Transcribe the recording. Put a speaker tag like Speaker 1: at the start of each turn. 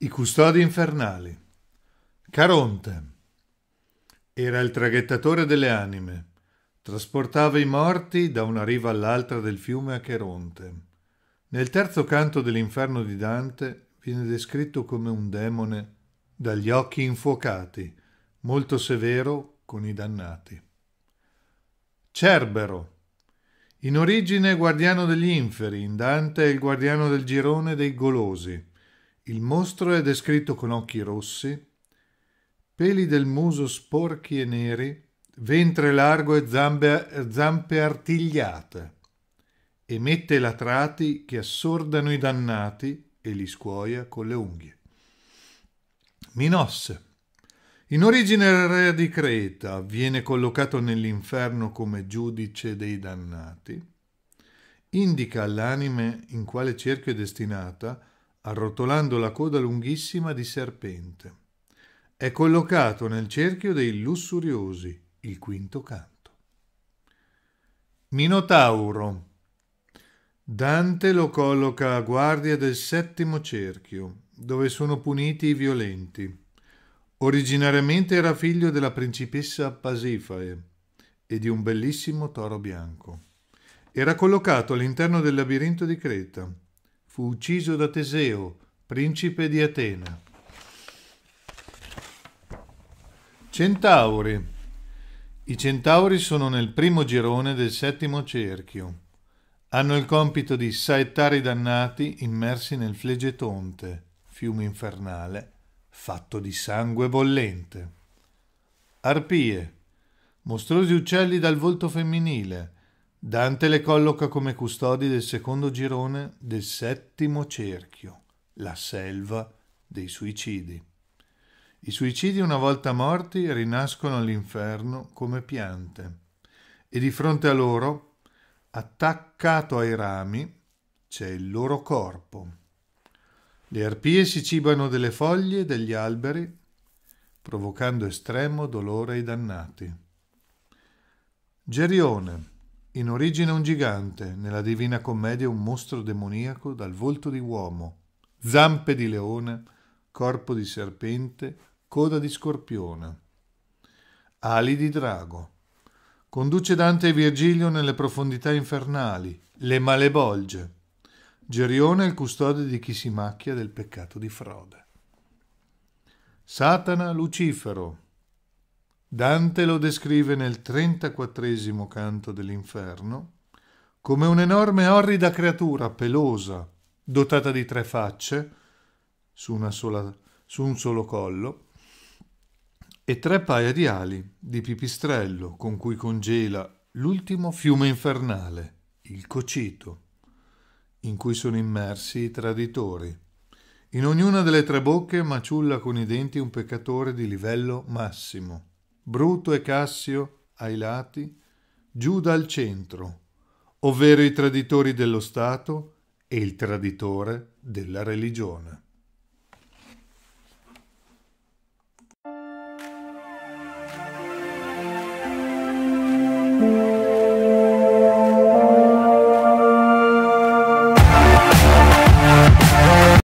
Speaker 1: I custodi infernali. Caronte. Era il traghettatore delle anime. Trasportava i morti da una riva all'altra del fiume a Cheronte. Nel terzo canto dell'inferno di Dante viene descritto come un demone dagli occhi infuocati, molto severo con i dannati. Cerbero. In origine guardiano degli inferi, in Dante è il guardiano del girone dei golosi il mostro è descritto con occhi rossi, peli del muso sporchi e neri, ventre largo e zambe, zampe artigliate. Emette latrati che assordano i dannati e li scuoia con le unghie. Minosse. In origine re di Creta, viene collocato nell'inferno come giudice dei dannati. Indica all'anime in quale cerchio è destinata arrotolando la coda lunghissima di serpente. È collocato nel cerchio dei lussuriosi, il quinto canto. Minotauro. Dante lo colloca a guardia del settimo cerchio, dove sono puniti i violenti. Originariamente era figlio della principessa Pasifae e di un bellissimo toro bianco. Era collocato all'interno del labirinto di Creta fu ucciso da Teseo, principe di Atena. Centauri. I centauri sono nel primo girone del settimo cerchio. Hanno il compito di saettare i dannati immersi nel Flegetonte, fiume infernale, fatto di sangue bollente. Arpie. Mostruosi uccelli dal volto femminile, Dante le colloca come custodi del secondo girone del settimo cerchio, la selva dei suicidi. I suicidi una volta morti rinascono all'inferno come piante e di fronte a loro, attaccato ai rami, c'è il loro corpo. Le arpie si cibano delle foglie e degli alberi, provocando estremo dolore ai dannati. Gerione in origine un gigante, nella Divina Commedia un mostro demoniaco dal volto di uomo, zampe di leone, corpo di serpente, coda di scorpione, ali di drago. Conduce Dante e Virgilio nelle profondità infernali, le malebolge. Gerione è il custode di chi si macchia del peccato di frode. Satana Lucifero, Dante lo descrive nel 34 canto dell'Inferno come un'enorme orrida creatura pelosa, dotata di tre facce su, sola, su un solo collo e tre paia di ali di pipistrello con cui congela l'ultimo fiume infernale, il Cocito, in cui sono immersi i traditori. In ognuna delle tre bocche maciulla con i denti un peccatore di livello massimo Bruto e Cassio ai lati, Giuda al centro, ovvero i traditori dello Stato e il traditore della religione.